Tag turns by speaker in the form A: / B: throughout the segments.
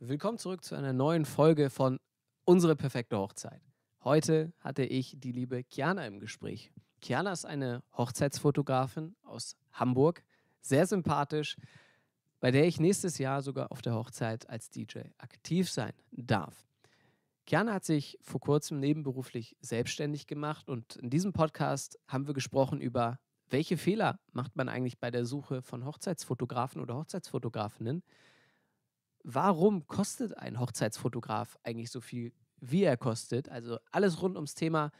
A: Willkommen zurück zu einer neuen Folge von Unsere perfekte Hochzeit. Heute hatte ich die liebe Kiana im Gespräch. Kiana ist eine Hochzeitsfotografin aus Hamburg, sehr sympathisch, bei der ich nächstes Jahr sogar auf der Hochzeit als DJ aktiv sein darf. Kiana hat sich vor kurzem nebenberuflich selbstständig gemacht und in diesem Podcast haben wir gesprochen über, welche Fehler macht man eigentlich bei der Suche von Hochzeitsfotografen oder Hochzeitsfotografinnen warum kostet ein Hochzeitsfotograf eigentlich so viel, wie er kostet? Also alles rund ums Thema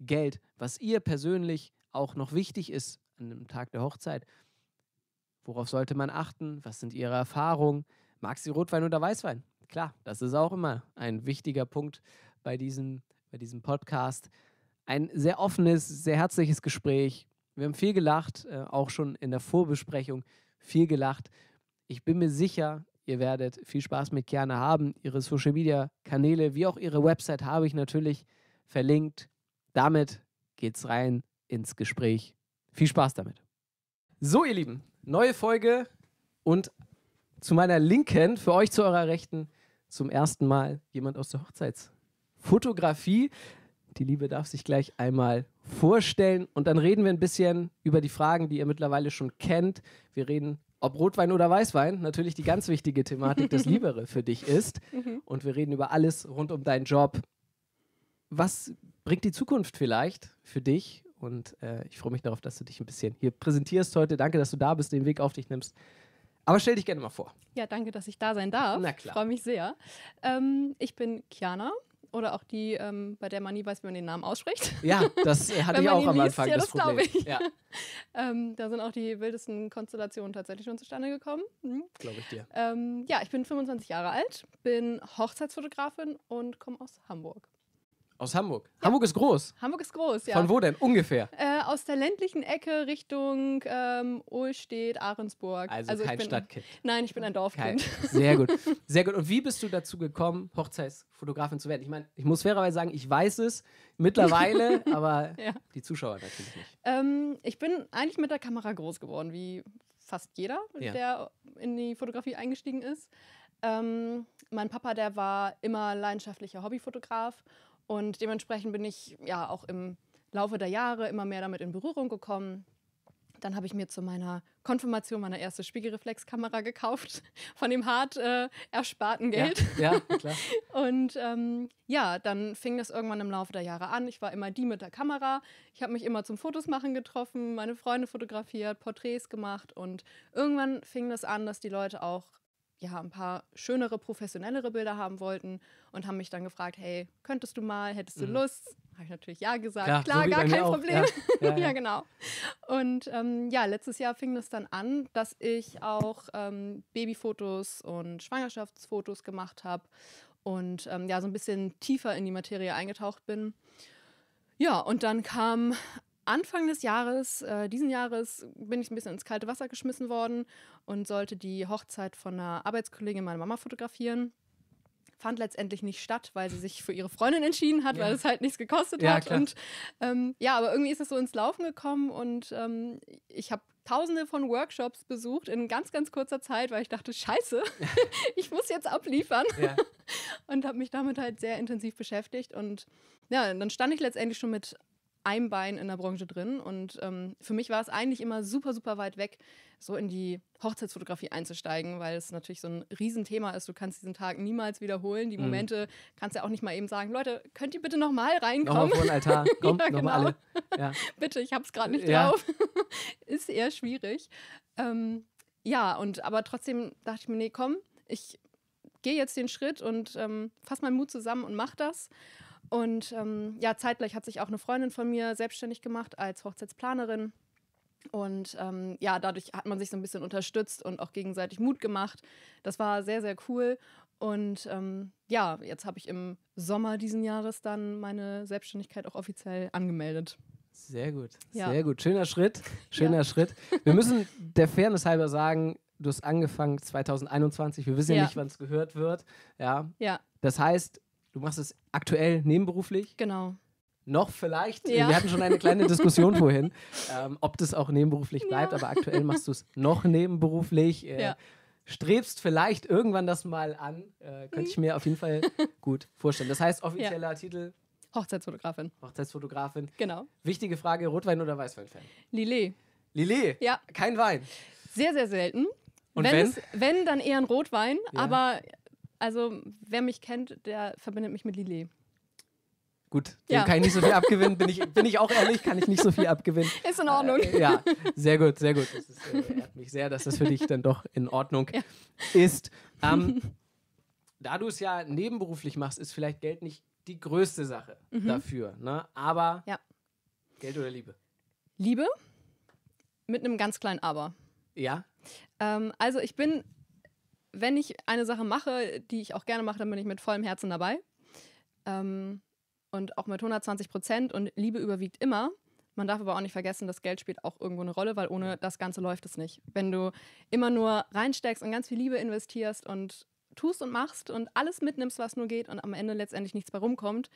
A: Geld, was ihr persönlich auch noch wichtig ist an dem Tag der Hochzeit. Worauf sollte man achten? Was sind ihre Erfahrungen? Mag sie Rotwein oder Weißwein? Klar, das ist auch immer ein wichtiger Punkt bei diesem, bei diesem Podcast. Ein sehr offenes, sehr herzliches Gespräch. Wir haben viel gelacht, äh, auch schon in der Vorbesprechung viel gelacht. Ich bin mir sicher, Ihr werdet viel Spaß mit Kiana haben. Ihre Social Media Kanäle wie auch ihre Website habe ich natürlich verlinkt. Damit geht's rein ins Gespräch. Viel Spaß damit. So, ihr Lieben, neue Folge und zu meiner Linken, für euch zu eurer Rechten, zum ersten Mal jemand aus der Hochzeitsfotografie. Die Liebe darf sich gleich einmal vorstellen und dann reden wir ein bisschen über die Fragen, die ihr mittlerweile schon kennt. Wir reden ob Rotwein oder Weißwein, natürlich die ganz wichtige Thematik das Liebere für dich ist. Mhm. Und wir reden über alles rund um deinen Job. Was bringt die Zukunft vielleicht für dich? Und äh, ich freue mich darauf, dass du dich ein bisschen hier präsentierst heute. Danke, dass du da bist, den Weg auf dich nimmst. Aber stell dich gerne mal vor.
B: Ja, danke, dass ich da sein darf. Na klar. Ich freue mich sehr. Ähm, ich bin Kiana, oder auch die, ähm, bei der man nie weiß, wie man den Namen ausspricht. Ja, das hatte ich auch am liest, Anfang. Ja, das, das glaube ich. Ja. ähm, da sind auch die wildesten Konstellationen tatsächlich schon zustande gekommen. Mhm. Glaube ich dir. Ähm, ja, ich bin 25 Jahre alt, bin Hochzeitsfotografin und komme aus Hamburg.
A: Aus Hamburg. Ja. Hamburg ist groß.
B: Hamburg ist groß, ja. Von wo denn? Ungefähr. Äh, aus der ländlichen Ecke Richtung ähm, Ohlstedt, Ahrensburg. Also, also kein bin, Stadtkind. Nein, ich bin ein Dorfkind. Kein.
A: Sehr gut. Sehr gut. Und wie bist du dazu gekommen, Hochzeitsfotografin zu werden? Ich meine, ich muss fairerweise sagen, ich weiß es mittlerweile, aber ja. die Zuschauer natürlich nicht.
B: Ähm, ich bin eigentlich mit der Kamera groß geworden, wie fast jeder, ja. der in die Fotografie eingestiegen ist. Ähm, mein Papa, der war immer leidenschaftlicher Hobbyfotograf und dementsprechend bin ich ja auch im Laufe der Jahre immer mehr damit in Berührung gekommen. Dann habe ich mir zu meiner Konfirmation meine erste Spiegelreflexkamera gekauft, von dem hart äh, ersparten Geld. Ja, ja klar. Und ähm, ja, dann fing das irgendwann im Laufe der Jahre an. Ich war immer die mit der Kamera. Ich habe mich immer zum Fotos machen getroffen, meine Freunde fotografiert, Porträts gemacht. Und irgendwann fing das an, dass die Leute auch ja, ein paar schönere, professionellere Bilder haben wollten und haben mich dann gefragt, hey, könntest du mal, hättest du mhm. Lust? Habe ich natürlich ja gesagt, ja, klar, so gar kein Problem. Ja, ja, ja, genau. Und ähm, ja, letztes Jahr fing das dann an, dass ich auch ähm, Babyfotos und Schwangerschaftsfotos gemacht habe und ähm, ja, so ein bisschen tiefer in die Materie eingetaucht bin. Ja, und dann kam Anfang des Jahres, äh, diesen Jahres, bin ich ein bisschen ins kalte Wasser geschmissen worden und sollte die Hochzeit von einer Arbeitskollegin meiner Mama fotografieren. Fand letztendlich nicht statt, weil sie sich für ihre Freundin entschieden hat, ja. weil es halt nichts gekostet ja, hat. Klar. Und ähm, ja, aber irgendwie ist es so ins Laufen gekommen und ähm, ich habe tausende von Workshops besucht in ganz, ganz kurzer Zeit, weil ich dachte, scheiße, ich muss jetzt abliefern. Ja. Und habe mich damit halt sehr intensiv beschäftigt. Und ja, dann stand ich letztendlich schon mit einem Bein in der Branche drin. Und ähm, für mich war es eigentlich immer super, super weit weg, so in die Hochzeitsfotografie einzusteigen, weil es natürlich so ein Riesenthema ist. Du kannst diesen Tag niemals wiederholen. Die mhm. Momente mhm. kannst ja auch nicht mal eben sagen, Leute, könnt ihr bitte nochmal reinkommen? Nochmal vor den Altar, kommt ja, nochmal genau. alle. Ja. bitte, ich hab's gerade nicht ja. drauf. ist eher schwierig. Ähm, ja, und aber trotzdem dachte ich mir, nee, komm, ich gehe jetzt den Schritt und ähm, fass meinen Mut zusammen und mach das. Und ähm, ja, zeitgleich hat sich auch eine Freundin von mir selbstständig gemacht als Hochzeitsplanerin. Und ähm, ja, dadurch hat man sich so ein bisschen unterstützt und auch gegenseitig Mut gemacht. Das war sehr, sehr cool. Und ähm, ja, jetzt habe ich im Sommer diesen Jahres dann meine Selbstständigkeit auch offiziell angemeldet.
A: Sehr gut, ja. sehr gut. Schöner Schritt, schöner ja. Schritt. Wir müssen der Fairness halber sagen, du hast angefangen 2021. Wir wissen ja, ja nicht, wann es gehört wird. Ja. ja. Das heißt, Du machst es aktuell nebenberuflich? Genau. Noch vielleicht? Ja. Wir hatten schon eine kleine Diskussion vorhin, ähm, ob das auch nebenberuflich bleibt, ja. aber aktuell machst du es noch nebenberuflich. Äh, ja. Strebst vielleicht irgendwann das mal an, äh, könnte ich mhm. mir auf jeden Fall gut vorstellen. Das heißt, offizieller Titel Hochzeitsfotografin. Hochzeitsfotografin. Genau. Wichtige Frage: Rotwein oder Weißwein-Fan? Lillet. Lillet? Ja. Kein Wein.
B: Sehr, sehr selten. Und wenn? wenn, es, wenn dann eher ein Rotwein, ja. aber also, wer mich kennt, der verbindet mich mit Lillet.
A: Gut, dem ja. kann ich nicht so viel abgewinnen, bin ich, bin ich auch ehrlich, kann ich nicht so viel abgewinnen. Ist in Ordnung. Äh, ja, sehr gut, sehr gut. Das ist, äh, ehrt mich sehr, dass das für dich dann doch in Ordnung ja. ist. Ähm, da du es ja nebenberuflich machst, ist vielleicht Geld nicht die größte Sache mhm. dafür.
B: Ne? Aber ja. Geld oder Liebe? Liebe mit einem ganz kleinen Aber. Ja. Ähm, also ich bin wenn ich eine Sache mache, die ich auch gerne mache, dann bin ich mit vollem Herzen dabei. Ähm, und auch mit 120 Prozent und Liebe überwiegt immer. Man darf aber auch nicht vergessen, dass Geld spielt auch irgendwo eine Rolle, weil ohne das Ganze läuft es nicht. Wenn du immer nur reinsteckst und ganz viel Liebe investierst und tust und machst und alles mitnimmst, was nur geht und am Ende letztendlich nichts bei rumkommt,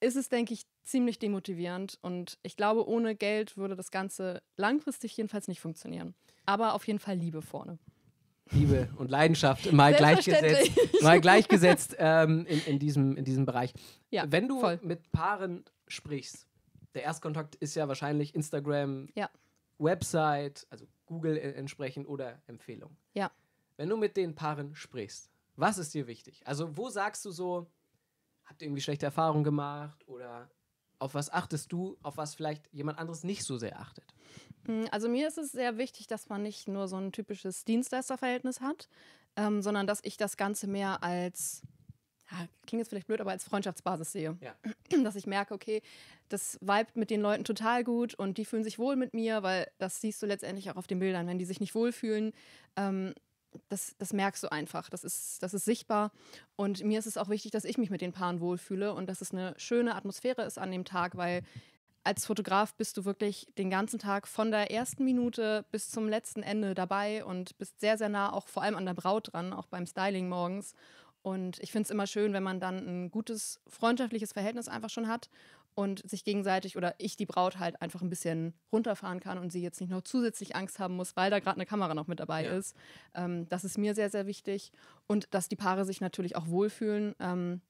B: ist es, denke ich, ziemlich demotivierend. Und ich glaube, ohne Geld würde das Ganze langfristig jedenfalls nicht funktionieren. Aber auf jeden Fall Liebe vorne.
A: Liebe und Leidenschaft mal gleichgesetzt, mal gleichgesetzt ähm, in, in, diesem, in diesem Bereich. Ja, Wenn du voll.
B: mit Paaren
A: sprichst, der Erstkontakt ist ja wahrscheinlich Instagram, ja. Website, also Google entsprechend oder Empfehlung. Ja. Wenn du mit den Paaren sprichst, was ist dir wichtig? Also wo sagst du so, habt ihr irgendwie schlechte Erfahrungen gemacht oder auf was achtest du, auf was vielleicht jemand anderes nicht so sehr achtet?
B: Hm, also mir ist es sehr wichtig, dass man nicht nur so ein typisches Dienstleisterverhältnis hat, ähm, sondern dass ich das Ganze mehr als ja, klingt jetzt vielleicht blöd, aber als Freundschaftsbasis sehe. Ja. Dass ich merke, okay, das vibet mit den Leuten total gut und die fühlen sich wohl mit mir, weil das siehst du letztendlich auch auf den Bildern. Wenn die sich nicht wohlfühlen, ähm, das, das merkst du einfach. Das ist, das ist sichtbar. Und mir ist es auch wichtig, dass ich mich mit den Paaren wohlfühle und dass es eine schöne Atmosphäre ist an dem Tag, weil als Fotograf bist du wirklich den ganzen Tag von der ersten Minute bis zum letzten Ende dabei und bist sehr, sehr nah auch vor allem an der Braut dran, auch beim Styling morgens. Und ich finde es immer schön, wenn man dann ein gutes freundschaftliches Verhältnis einfach schon hat und sich gegenseitig oder ich die Braut halt einfach ein bisschen runterfahren kann und sie jetzt nicht noch zusätzlich Angst haben muss, weil da gerade eine Kamera noch mit dabei ja. ist. Ähm, das ist mir sehr, sehr wichtig und dass die Paare sich natürlich auch wohlfühlen. Ähm,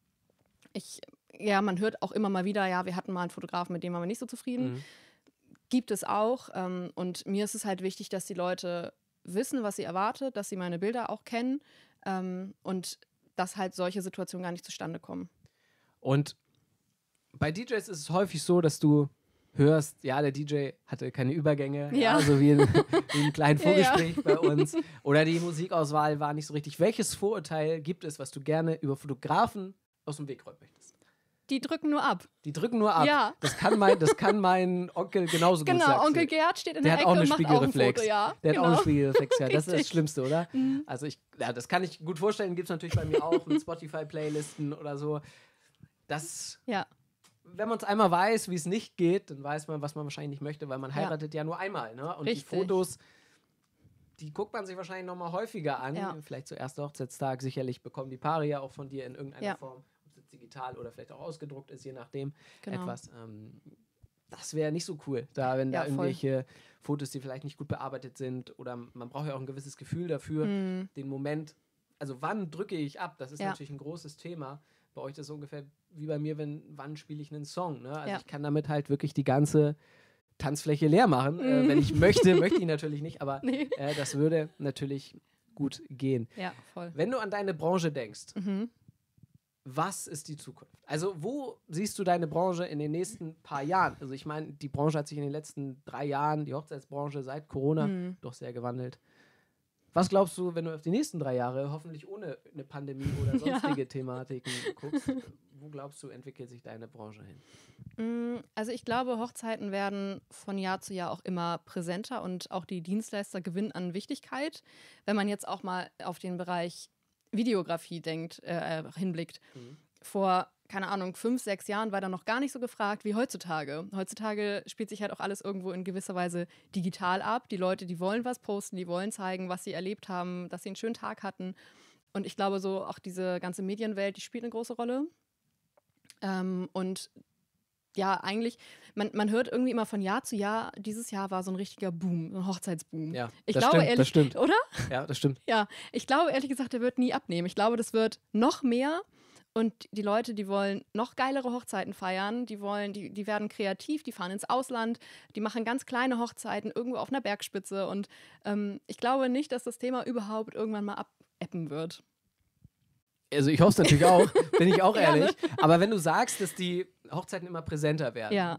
B: ich, ja, man hört auch immer mal wieder, ja, wir hatten mal einen Fotografen, mit dem waren wir nicht so zufrieden. Mhm. Gibt es auch. Ähm, und mir ist es halt wichtig, dass die Leute wissen, was sie erwartet, dass sie meine Bilder auch kennen ähm, und dass halt solche Situationen gar nicht zustande kommen.
A: Und bei DJs ist es häufig so, dass du hörst, ja, der DJ hatte keine Übergänge, ja. ja so wie, in, wie im kleinen Vorgespräch ja, bei uns. Oder die Musikauswahl war nicht so richtig. Welches Vorurteil gibt es, was du gerne über Fotografen aus dem Weg räumen möchtest?
B: Die drücken nur ab.
A: Die drücken nur ab. Ja. Das kann mein, das kann mein Onkel genauso genau, gut Genau, Onkel
B: Gerhard steht in der, der Ecke hat auch eine Spiegelreflex. Auch ja. Der genau. hat auch einen genau. Spiegelreflex, ja. Das ist das Schlimmste, oder? Mhm.
A: Also ich, ja, das kann ich gut vorstellen. Gibt es natürlich bei mir auch in Spotify-Playlisten oder so. Das ja wenn man es einmal weiß, wie es nicht geht, dann weiß man, was man wahrscheinlich nicht möchte, weil man heiratet ja, ja nur einmal. Ne? Und Richtig. die Fotos, die guckt man sich wahrscheinlich nochmal häufiger an. Ja. Vielleicht zuerst ersten Hochzeitstag. Sicherlich bekommen die Paare ja auch von dir in irgendeiner ja. Form, ob es digital oder vielleicht auch ausgedruckt ist, je nachdem, genau. etwas. Ähm, das wäre nicht so cool, da wenn da irgendwelche voll. Fotos, die vielleicht nicht gut bearbeitet sind oder man braucht ja auch ein gewisses Gefühl dafür, mhm. den Moment, also wann drücke ich ab, das ist natürlich ein großes Thema bei euch das so ungefähr wie bei mir, wenn wann spiele ich einen Song. Ne? Also ja. ich kann damit halt wirklich die ganze Tanzfläche leer machen. Mhm. Äh, mm. wenn ich möchte, möchte ich natürlich nicht, aber nee. äh, das würde natürlich gut gehen. Ja, voll. Wenn du an deine Branche denkst, mhm. was ist die Zukunft? Also wo siehst du deine Branche in den nächsten paar Jahren? Also ich meine, die Branche hat sich in den letzten drei Jahren, die Hochzeitsbranche seit Corona, mhm. doch sehr gewandelt. Was glaubst du, wenn du auf die nächsten drei Jahre, hoffentlich ohne eine Pandemie oder sonstige ja. Thematiken guckst, wo glaubst du, entwickelt sich deine Branche
B: hin? Mm, also ich glaube, Hochzeiten werden von Jahr zu Jahr auch immer präsenter und auch die Dienstleister gewinnen an Wichtigkeit. Wenn man jetzt auch mal auf den Bereich Videografie denkt, äh, äh hinblickt. Mhm vor keine Ahnung, fünf, sechs Jahren war da noch gar nicht so gefragt wie heutzutage. Heutzutage spielt sich halt auch alles irgendwo in gewisser Weise digital ab. Die Leute, die wollen was posten, die wollen zeigen, was sie erlebt haben, dass sie einen schönen Tag hatten. Und ich glaube, so auch diese ganze Medienwelt, die spielt eine große Rolle. Ähm, und ja, eigentlich, man, man hört irgendwie immer von Jahr zu Jahr, dieses Jahr war so ein richtiger Boom, ein Hochzeitsboom. Ja, ich das glaube stimmt, ehrlich, das stimmt. oder? Ja, das stimmt. Ja, ich glaube ehrlich gesagt, der wird nie abnehmen. Ich glaube, das wird noch mehr. Und die Leute, die wollen noch geilere Hochzeiten feiern, die wollen, die, die werden kreativ, die fahren ins Ausland, die machen ganz kleine Hochzeiten irgendwo auf einer Bergspitze. Und ähm, ich glaube nicht, dass das Thema überhaupt irgendwann mal abeppen wird.
A: Also ich hoffe es natürlich auch, bin ich auch ehrlich. Ja, ne? Aber wenn du sagst, dass die Hochzeiten immer präsenter werden, ja.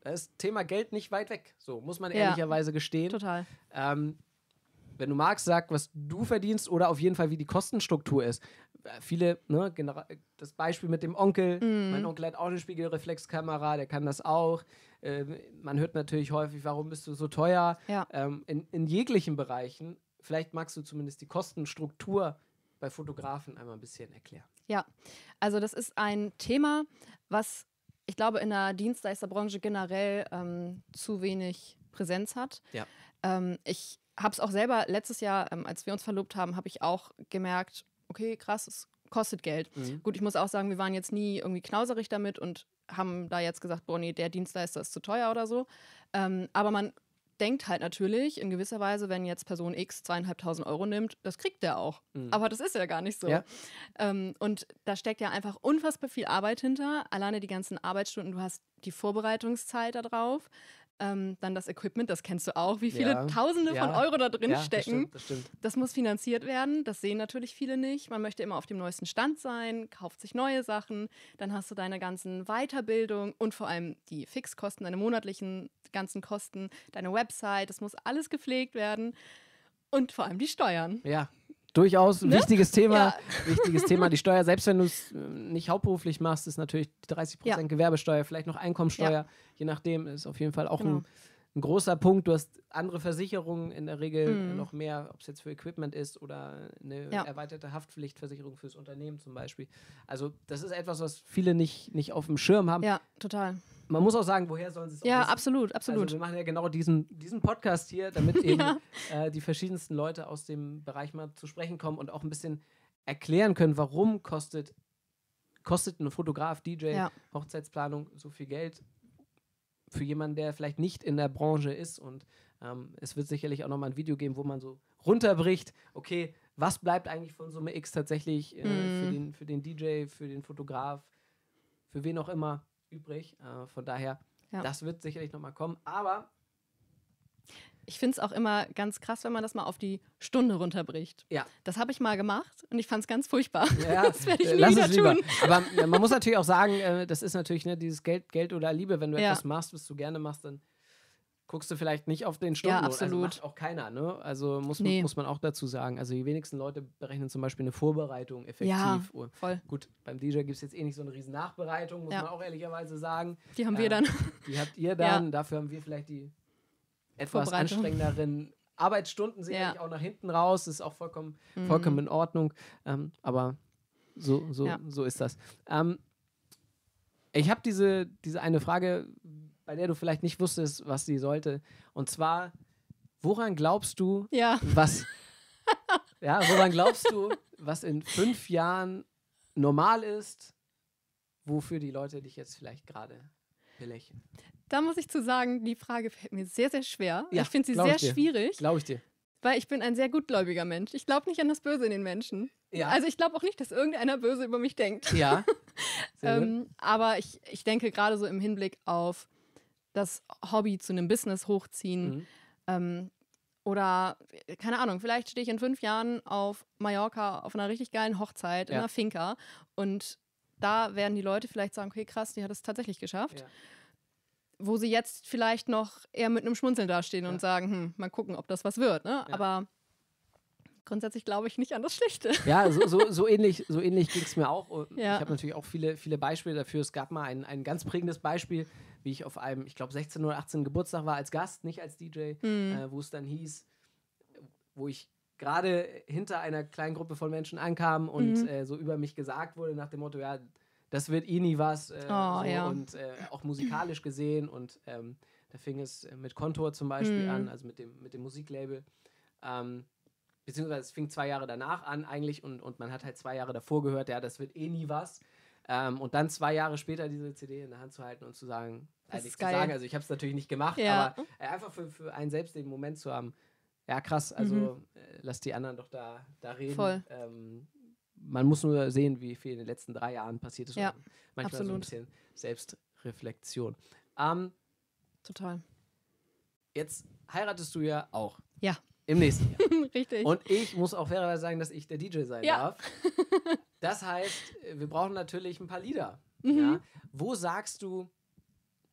A: das Thema Geld nicht weit weg. So muss man ja. ehrlicherweise gestehen. Total. Ähm, wenn du magst, sag, was du verdienst oder auf jeden Fall, wie die Kostenstruktur ist. Äh, viele, ne, das Beispiel mit dem Onkel, mm. mein Onkel hat auch eine Spiegelreflexkamera, der kann das auch. Ähm, man hört natürlich häufig, warum bist du so teuer? Ja. Ähm, in, in jeglichen Bereichen. Vielleicht magst du zumindest die Kostenstruktur bei Fotografen einmal ein bisschen erklären.
B: Ja, also das ist ein Thema, was ich glaube in der Dienstleisterbranche generell ähm, zu wenig Präsenz hat. Ja. Ähm, ich habe es auch selber letztes Jahr, ähm, als wir uns verlobt haben, habe ich auch gemerkt, okay, krass, es kostet Geld. Mhm. Gut, ich muss auch sagen, wir waren jetzt nie irgendwie knauserig damit und haben da jetzt gesagt, boah, nee, der Dienstleister ist zu teuer oder so. Ähm, aber man denkt halt natürlich in gewisser Weise, wenn jetzt Person X zweieinhalbtausend Euro nimmt, das kriegt der auch. Mhm. Aber das ist ja gar nicht so. Ja. Ähm, und da steckt ja einfach unfassbar viel Arbeit hinter. Alleine die ganzen Arbeitsstunden, du hast die Vorbereitungszeit darauf. Ähm, dann das Equipment, das kennst du auch, wie viele ja. Tausende ja. von Euro da drin ja, stecken. Das, stimmt, das, stimmt. das, muss finanziert werden, das sehen natürlich viele nicht. Man möchte immer auf dem neuesten Stand sein, kauft sich neue Sachen, dann hast du deine ganzen Weiterbildung und vor allem die Fixkosten, deine monatlichen ganzen Kosten, deine Website, das muss alles gepflegt werden. Und vor allem die Steuern. Ja,
A: durchaus ne? wichtiges Thema. Ja. Wichtiges Thema. Die Steuer, selbst wenn du es äh, nicht hauptberuflich machst, ist natürlich die 30% ja. Gewerbesteuer, vielleicht noch Einkommensteuer, ja. je nachdem, ist auf jeden Fall auch genau. ein, ein, großer Punkt. Du hast andere Versicherungen in der Regel äh, mhm. noch mehr, ob es jetzt für Equipment ist oder eine erweiterte Haftpflichtversicherung fürs Unternehmen zum Beispiel. Also, das ist etwas, was viele nicht, nicht auf dem Schirm haben. Ja, total man muss auch sagen, woher sollen sie es Ja, wissen? absolut, also, absolut. Also wir machen ja genau diesen, diesen Podcast hier, damit eben ja. äh, die verschiedensten Leute aus dem Bereich mal zu sprechen kommen und auch ein bisschen erklären können, warum kostet, kostet ein Fotograf, DJ, ja. Hochzeitsplanung so viel Geld für jemanden, der vielleicht nicht in der Branche ist. Und ähm, es wird sicherlich auch nochmal ein Video geben, wo man so runterbricht, okay, was bleibt eigentlich von Summe X tatsächlich äh, mm. für, mhm. den, für den DJ, für den Fotograf, für wen auch immer übrig. Äh, von daher, ja. das wird sicherlich nochmal kommen. Aber.
B: Ich finde es auch immer ganz krass, wenn man das mal auf die Stunde runterbricht. Ja. Das habe ich mal gemacht und ich fand es ganz furchtbar. Ja, das werde ich äh, nie wieder tun. Aber
A: man muss natürlich auch sagen, äh, das ist natürlich ne, dieses Geld, Geld oder Liebe. Wenn du ja. etwas machst, was du gerne machst, dann guckst du vielleicht nicht auf den Stundenlohn. Ja, also absolut. Also auch keiner, ne? Also muss, nee. muss man auch dazu sagen. Also die wenigsten Leute berechnen zum Beispiel eine Vorbereitung effektiv. Ja, voll. Gut, beim DJ gibt es jetzt eh nicht so eine riesen Nachbereitung, muss ja. man auch ehrlicherweise sagen. Die haben äh, wir ähm, dann. Die habt ihr dann. Ja. Dafür haben wir vielleicht die etwas anstrengenderen Arbeitsstunden sicherlich ja. auch nach hinten raus. Das ist auch vollkommen, mhm. vollkommen in Ordnung. Ähm, aber so, so, so ist das. Ähm, ich habe diese, diese eine Frage bei der du vielleicht nicht wusstest, was sie sollte. Und zwar, woran glaubst du, ja. was. ja, woran glaubst du, was in fünf Jahren normal ist, wofür die Leute dich jetzt vielleicht gerade belächeln?
B: Da muss ich zu sagen, die Frage fällt mir sehr, sehr schwer. Ja, ich finde sie sehr schwierig. Glaube ich dir. Weil ich bin ein sehr gutgläubiger Mensch. Ich glaube nicht an das Böse in den Menschen. Ja. Also ich glaube auch nicht, dass irgendeiner böse über mich denkt. Ja.
A: ähm,
B: aber ich, ich denke gerade so im Hinblick auf das Hobby zu einem Business hochziehen. Mhm. Ähm, oder, äh, keine Ahnung, vielleicht stehe ich in fünf Jahren auf Mallorca auf einer richtig geilen Hochzeit in einer Finca und da werden die Leute vielleicht sagen, okay, krass, die hat es tatsächlich geschafft. Ja. Wo sie jetzt vielleicht noch eher mit einem Schmunzeln dastehen ja. und sagen, hm, mal gucken, ob das was wird. Ne? Aber grundsätzlich glaube ich nicht an das Schlechte.
A: Ja, so, so, so ähnlich, so ähnlich ging es mir auch. Ja. Ich habe natürlich auch viele, viele Beispiele dafür. Es gab mal ein, ein ganz prägendes Beispiel, wie ich auf einem, ich glaube, 16 oder 18 Geburtstag war als Gast, nicht als DJ, äh, mhm. äh, wo es dann hieß, wo ich gerade hinter einer kleinen Gruppe von Menschen ankam und mhm. äh, so über mich gesagt wurde nach dem Motto, ja, das wird eh nie was. Äh, oh, so, ja. Und äh, auch musikalisch gesehen und ähm, da fing es mit Kontor zum Beispiel mhm. an, also mit dem, mit dem Musiklabel. Ähm, beziehungsweise es fing zwei Jahre danach an eigentlich und, und man hat halt zwei Jahre davor gehört, ja, das wird eh nie was. Ähm, und dann zwei Jahre später diese CD in der Hand zu halten und zu sagen, das ist geil. Sagen. also ich habe es natürlich nicht gemacht, ja. aber äh, einfach für, für einen selbst den Moment zu haben, ja krass, also mhm. äh, lass die anderen doch da, da reden. Voll. Ähm, man muss nur sehen, wie viel in den letzten drei Jahren passiert ist. Ja, manchmal absolut. so ein bisschen Selbstreflexion. Ähm, Total. Jetzt heiratest du ja auch. Ja. Im nächsten Jahr.
B: Richtig. Und
A: ich muss auch fairerweise sagen, dass ich der DJ sein ja. darf. Das heißt, wir brauchen natürlich ein paar Lieder. Mhm. Ja? Wo sagst du,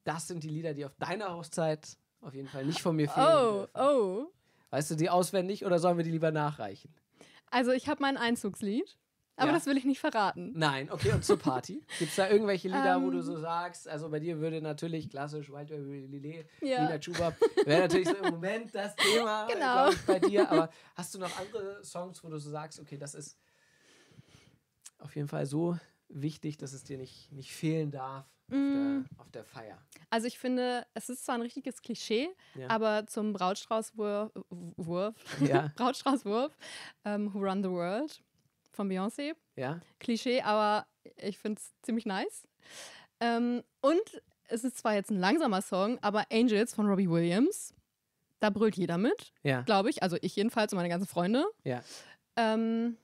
A: das sind die Lieder, die auf deiner Hochzeit auf jeden Fall nicht von mir fehlen? Oh, dürfen. oh. Weißt du die auswendig oder sollen wir die lieber nachreichen?
B: Also, ich habe mein Einzugslied aber ja. das will ich nicht verraten.
A: Nein, okay, und zur Party? Gibt es da irgendwelche Lieder, wo du so ähm. sagst, also bei dir würde natürlich klassisch Wild Lilé, ja. Lila Chuba, wäre natürlich so im Moment das Thema genau. ich, bei dir, aber hast du noch andere Songs, wo du so sagst, okay, das ist auf jeden Fall so wichtig, dass es dir nicht, nicht fehlen darf auf, mm. der, auf der, Feier?
B: Also ich finde, es ist zwar ein richtiges Klischee, ja. aber zum Brautstraußwurf, Wurf, ja. Brautstraußwurf, ähm, Who Run the World, von Beyoncé. Ja. Klischee, aber ich finde es ziemlich nice. Ähm, und es ist zwar jetzt ein langsamer Song, aber Angels von Robbie Williams, da brüllt jeder mit, ja. glaube ich. Also ich jedenfalls und meine ganzen Freunde. Ja. Ähm,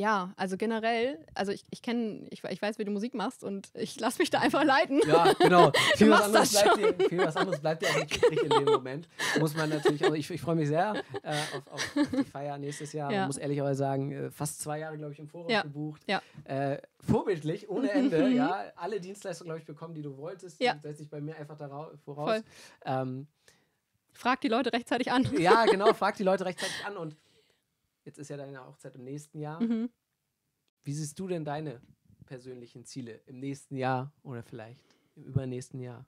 B: ja, also generell, also ich, ich kenne, ich, ich weiß, wie du Musik machst und ich lasse mich da einfach leiten. Ja, genau. Viel, was anderes, dir, viel was, anderes bleibt
A: dir, auch nicht übrig genau. in dem Moment. Muss man natürlich, auch, also ich, ich freue mich sehr äh, auf, auf, die Feier nächstes Jahr. Ja. muss ehrlicherweise sagen, äh, fast zwei Jahre, glaube ich, im Voraus ja. gebucht. Ja. Äh, vorbildlich, ohne Ende, mhm. ja. Alle Dienstleistungen, glaube ich, bekommen, die du wolltest. Ja. Setzt dich bei mir einfach da voraus. Ähm, frag die Leute rechtzeitig an. Ja, genau, frag die Leute rechtzeitig an und Jetzt ist ja deine Hochzeit im nächsten Jahr. Mhm. Wie siehst du denn deine persönlichen Ziele im nächsten Jahr oder vielleicht im übernächsten Jahr?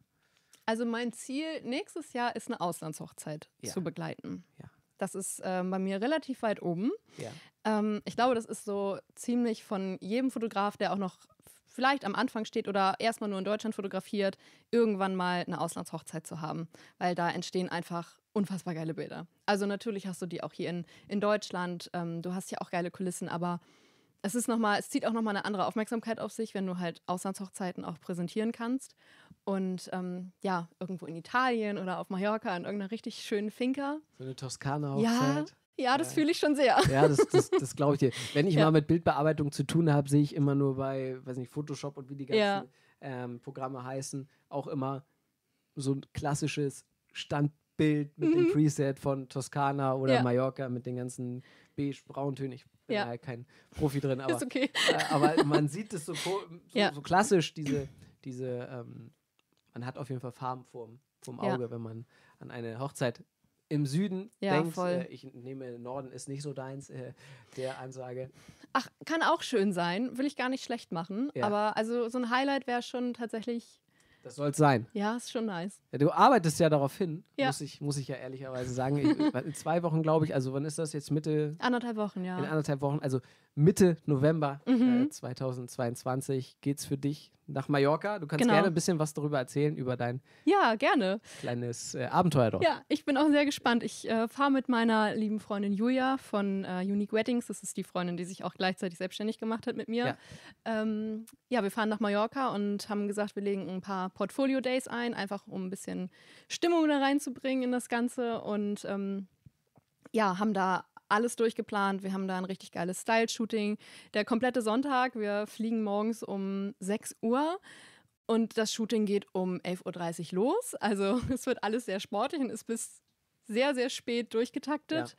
B: Also mein Ziel nächstes Jahr ist eine Auslandshochzeit ja. zu begleiten. Ja. Das ist ähm, bei mir relativ weit oben. Ja. Ähm, ich glaube, das ist so ziemlich von jedem Fotograf, der auch noch vielleicht am Anfang steht oder erstmal nur in Deutschland fotografiert, irgendwann mal eine Auslandshochzeit zu haben, weil da entstehen einfach unfassbar geile Bilder. Also natürlich hast du die auch hier in, in Deutschland, ähm, du hast ja auch geile Kulissen, aber es ist noch es zieht auch nochmal eine andere Aufmerksamkeit auf sich, wenn du halt Auslandshochzeiten auch präsentieren kannst. Und ähm, ja, irgendwo in Italien oder auf Mallorca in irgendeiner richtig schönen Finca.
A: So eine Toskana-Hochzeit.
B: Ja, ja, das ja. fühle ich schon sehr. Ja, das,
A: das, das glaube ich dir. Wenn ich ja. mal mit Bildbearbeitung zu tun habe, sehe ich immer nur bei, weiß nicht, Photoshop und wie die ganzen ja. ähm, Programme heißen, auch immer so ein klassisches Standbild mit mhm. dem Preset von Toskana oder Mallorca mit den ganzen beige-brauntönen. Ich bin ja. kein Profi drin, aber, okay. äh, aber man sieht es so, so,
B: so, klassisch, diese,
A: diese ähm, man hat auf jeden Fall Farben vorm, vorm Auge, wenn man an eine Hochzeit im Süden ja, denkt, äh, ich nehme Norden ist nicht so deins, äh, der Ansage.
B: Ach, kann auch schön sein, will ich gar nicht schlecht machen, ja. aber also so ein Highlight wäre schon tatsächlich.
A: Das soll es sein.
B: Ja, ist schon nice.
A: Ja, du arbeitest ja darauf hin, muss, ich, muss ich ja ehrlicherweise sagen. Ich, in zwei Wochen, glaube ich, also wann ist das jetzt? Mitte? Anderthalb Wochen, ja. In anderthalb Wochen, also Mitte November äh, mhm. äh, 2022 geht's für dich nach Mallorca. Du kannst genau. gerne ein bisschen was darüber erzählen, über dein
B: ja, gerne.
A: kleines äh, Abenteuer dort. Ja,
B: ich bin auch sehr gespannt. Ich äh, fahre mit meiner lieben Freundin Julia von äh, Unique Weddings. Das ist die Freundin, die sich auch gleichzeitig selbstständig gemacht hat mit mir. Ja. Ähm, ja, wir fahren nach Mallorca und haben gesagt, wir legen ein paar Portfolio-Days ein, einfach um ein bisschen Stimmung da reinzubringen in das Ganze. Und ähm, ja, haben da alles durchgeplant. Wir haben da ein richtig geiles Style-Shooting. Der komplette Sonntag, wir fliegen morgens um 6 Uhr. Und das Shooting geht um 11.30 Uhr los. Also es wird alles sehr sportlich und ist bis sehr, sehr spät durchgetaktet.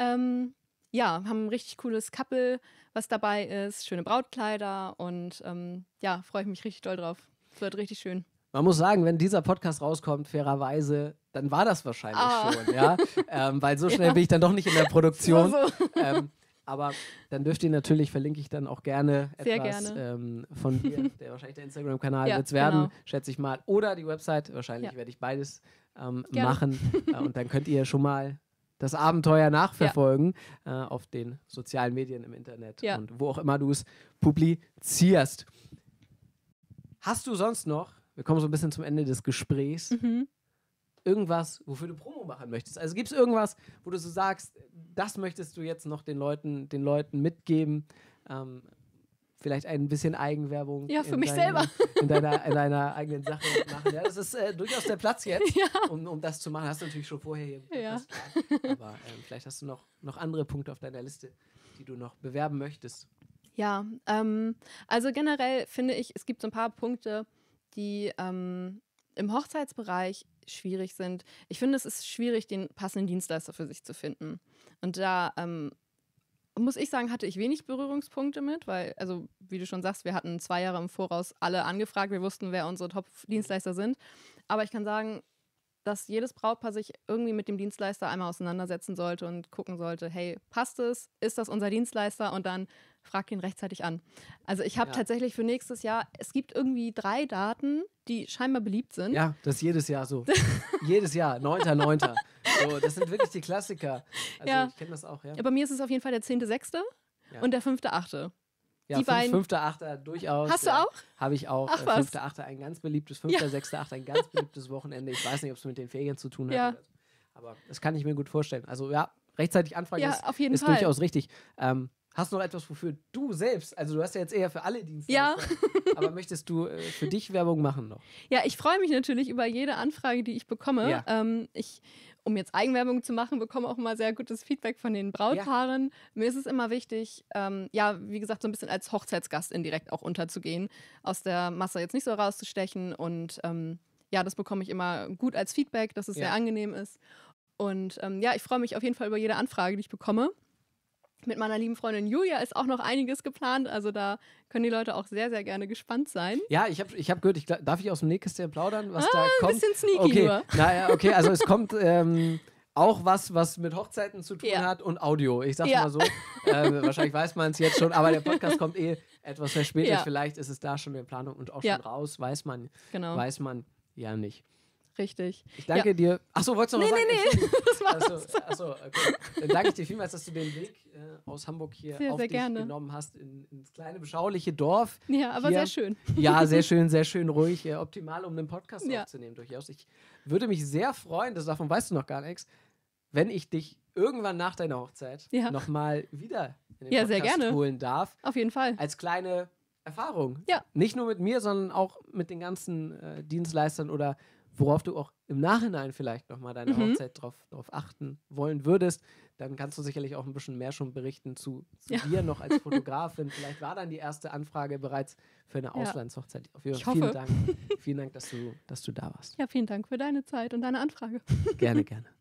B: Ja, ähm, ja haben ein richtig cooles Couple, was dabei ist, schöne Brautkleider und ähm, ja, freue ich mich richtig doll drauf. Es wird richtig schön.
A: Man muss sagen, wenn dieser Podcast rauskommt, fairerweise, dann war das wahrscheinlich ah. schon, ja. Ähm, weil so schnell ja. bin ich dann doch nicht in der Produktion. So. Ähm, aber dann dürft ihr natürlich, verlinke ich dann auch gerne Sehr etwas gerne. Ähm, von dir, der wahrscheinlich der Instagram-Kanal ja, wird es werden, genau. schätze ich mal. Oder die Website, wahrscheinlich ja. werde ich beides ähm, machen. Äh, und dann könnt ihr schon mal das Abenteuer nachverfolgen ja. äh, auf den sozialen Medien im Internet ja. und wo auch immer du es publizierst. Hast du sonst noch wir kommen so ein bisschen zum Ende des Gesprächs. Mhm. Irgendwas, wofür du Promo machen möchtest. Also gibt es irgendwas, wo du so sagst, das möchtest du jetzt noch den Leuten, den Leuten mitgeben? Ähm, vielleicht ein bisschen Eigenwerbung. Ja, für mich deiner, selber. In deiner, in deiner eigenen Sache machen. Ja, das ist äh, durchaus der Platz jetzt, ja. um, um das zu machen. Hast du natürlich schon vorher hier. Ja. Aber ähm, vielleicht hast du noch, noch andere Punkte auf deiner Liste, die du noch bewerben möchtest.
B: Ja, ähm, also generell finde ich, es gibt so ein paar Punkte, die ähm, im Hochzeitsbereich schwierig sind. Ich finde, es ist schwierig, den passenden Dienstleister für sich zu finden. Und da ähm, muss ich sagen, hatte ich wenig Berührungspunkte mit, weil, also wie du schon sagst, wir hatten zwei Jahre im Voraus alle angefragt, wir wussten, wer unsere Top-Dienstleister sind. Aber ich kann sagen, dass jedes Brautpaar sich irgendwie mit dem Dienstleister einmal auseinandersetzen sollte und gucken sollte, hey, passt es? Ist das unser Dienstleister? Und dann fragt ihn rechtzeitig an. Also ich habe ja. tatsächlich für nächstes Jahr, es gibt irgendwie drei Daten, die scheinbar beliebt sind. Ja,
A: das ist jedes Jahr so. jedes Jahr, 9.9. So, das sind wirklich die Klassiker. Also ja. ich kenne das auch, ja. ja.
B: Bei mir ist es auf jeden Fall der 10.6. Ja. und der 5.8. Ja, die fünf, beiden. Fünfter, Achter durchaus. Hast du auch?
A: Habe ich auch. Ach, äh, fünfter, Achter ein ganz beliebtes, fünfter, ja. sechster, Achter ein ganz beliebtes Wochenende. Ich weiß nicht, ob es mit den Ferien zu tun hat. Ja. Aber das kann ich mir gut vorstellen. Also ja, rechtzeitig anfragen ja, ist, ist durchaus richtig. Ähm, hast du noch etwas, wofür du selbst, also du hast ja jetzt eher für alle Dienste, ja. aber möchtest du äh, für dich Werbung machen noch?
B: Ja, ich freue mich natürlich über jede Anfrage, die ich bekomme. Ja. Ähm, ich um jetzt Eigenwerbung zu machen, bekomme auch mal sehr gutes Feedback von den Brautpaaren. Ja. Mir ist es immer wichtig, ähm, ja, wie gesagt, so ein bisschen als Hochzeitsgast indirekt auch unterzugehen, aus der Masse jetzt nicht so rauszustechen. Und ähm, ja, das bekomme ich immer gut als Feedback, dass es ja. sehr angenehm ist. Und ähm, ja, ich freue mich auf jeden Fall über jede Anfrage, die ich bekomme. Mit meiner lieben Freundin Julia ist auch noch einiges geplant. Also da können die Leute auch sehr, sehr gerne gespannt sein.
A: Ja, ich habe ich hab gehört, ich, darf ich aus dem Nähkästchen plaudern, was ah, da kommt? Ein bisschen sneaky okay. nur. Naja, okay, also es kommt... Ähm, auch was, was mit Hochzeiten zu tun ja. hat und Audio. Ich sage ja. mal so. Äh, wahrscheinlich weiß man es jetzt schon, aber der Podcast kommt eh etwas verspätet. Ja. Vielleicht ist es da schon in Planung und auch schon raus. Weiß man, genau. weiß man ja nicht. Richtig. Ich danke ja. dir. Achso, wolltest du noch nee, was sagen? Nee, nee, nee. das war's. Achso, achso okay. Dann danke ich dir vielmals, dass du den Weg äh, aus Hamburg hier sehr, auf sehr dich gerne. genommen hast in, ins kleine, beschauliche Dorf. Ja, aber hier. sehr schön. Ja, sehr schön, sehr schön, ruhig. Äh, optimal, um einen Podcast ja. aufzunehmen durchaus. Ich würde mich sehr freuen, das davon weißt du noch gar nichts, wenn ich dich irgendwann nach deiner Hochzeit ja. nochmal wieder
B: in den ja, Podcast holen
A: darf. Auf jeden Fall. Als kleine Erfahrung. Ja. Nicht nur mit mir, sondern auch mit den ganzen äh, Dienstleistern oder worauf du auch im Nachhinein vielleicht nochmal deine mhm. Hochzeit drauf, drauf achten wollen würdest, dann kannst du sicherlich auch ein bisschen mehr schon berichten zu, zu ja. dir noch als Fotografin. vielleicht war dann die erste Anfrage bereits für eine Auslandshochzeit. Auf jeden Fall vielen Dank. Vielen Dank, dass du, dass du da warst.
B: Ja, vielen Dank für deine Zeit und deine Anfrage. gerne,
A: gerne.